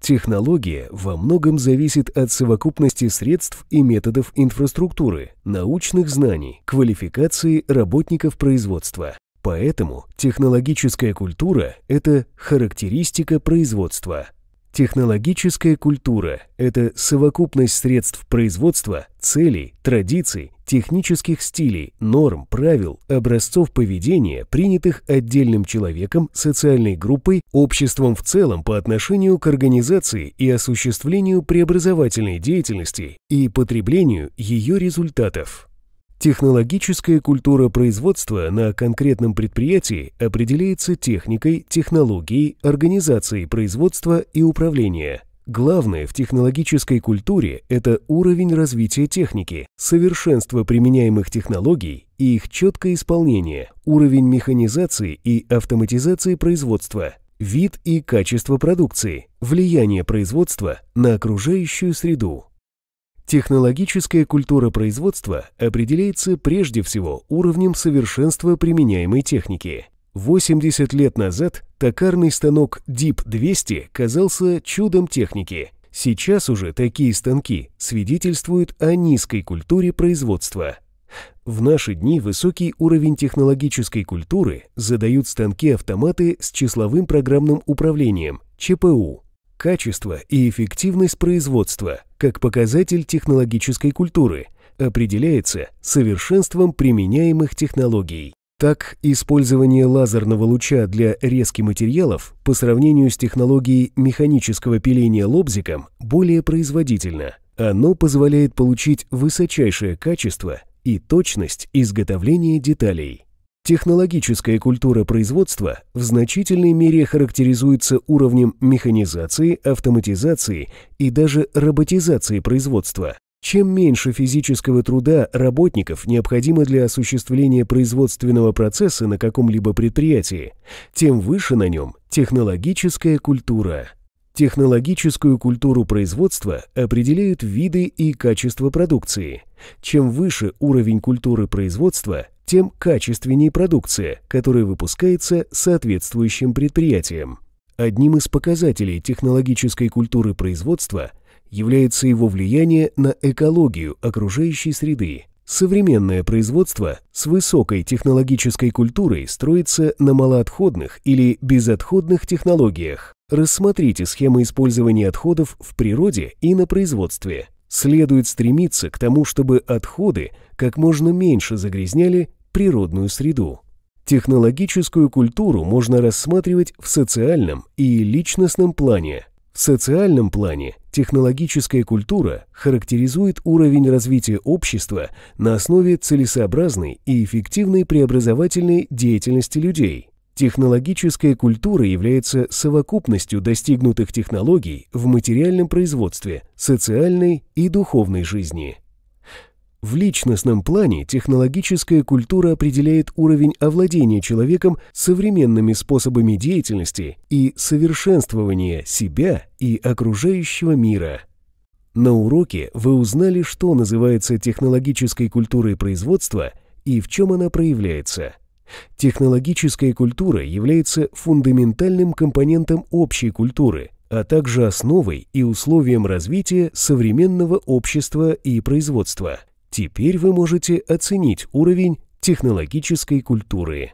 Технология во многом зависит от совокупности средств и методов инфраструктуры, научных знаний, квалификации работников производства. Поэтому технологическая культура – это характеристика производства, Технологическая культура – это совокупность средств производства, целей, традиций, технических стилей, норм, правил, образцов поведения, принятых отдельным человеком, социальной группой, обществом в целом по отношению к организации и осуществлению преобразовательной деятельности и потреблению ее результатов. Технологическая культура производства на конкретном предприятии определяется техникой, технологией, организацией производства и управления. Главное в технологической культуре – это уровень развития техники, совершенство применяемых технологий и их четкое исполнение, уровень механизации и автоматизации производства, вид и качество продукции, влияние производства на окружающую среду. Технологическая культура производства определяется прежде всего уровнем совершенства применяемой техники. 80 лет назад токарный станок Deep 200 казался чудом техники. Сейчас уже такие станки свидетельствуют о низкой культуре производства. В наши дни высокий уровень технологической культуры задают станки-автоматы с числовым программным управлением, ЧПУ, качество и эффективность производства, как показатель технологической культуры, определяется совершенством применяемых технологий. Так, использование лазерного луча для резки материалов по сравнению с технологией механического пиления лобзиком более производительно. Оно позволяет получить высочайшее качество и точность изготовления деталей. Технологическая культура производства в значительной мере характеризуется уровнем механизации, автоматизации и даже роботизации производства. Чем меньше физического труда работников необходимо для осуществления производственного процесса на каком-либо предприятии, тем выше на нем технологическая культура. Технологическую культуру производства определяют виды и качество продукции. Чем выше уровень культуры производства, тем качественнее продукция, которая выпускается соответствующим предприятием. Одним из показателей технологической культуры производства является его влияние на экологию окружающей среды. Современное производство с высокой технологической культурой строится на малоотходных или безотходных технологиях. Рассмотрите схемы использования отходов в природе и на производстве. Следует стремиться к тому, чтобы отходы как можно меньше загрязняли природную среду. Технологическую культуру можно рассматривать в социальном и личностном плане. В социальном плане технологическая культура характеризует уровень развития общества на основе целесообразной и эффективной преобразовательной деятельности людей. Технологическая культура является совокупностью достигнутых технологий в материальном производстве, социальной и духовной жизни. В личностном плане технологическая культура определяет уровень овладения человеком современными способами деятельности и совершенствования себя и окружающего мира. На уроке вы узнали, что называется технологической культурой производства и в чем она проявляется. Технологическая культура является фундаментальным компонентом общей культуры, а также основой и условием развития современного общества и производства. Теперь вы можете оценить уровень технологической культуры.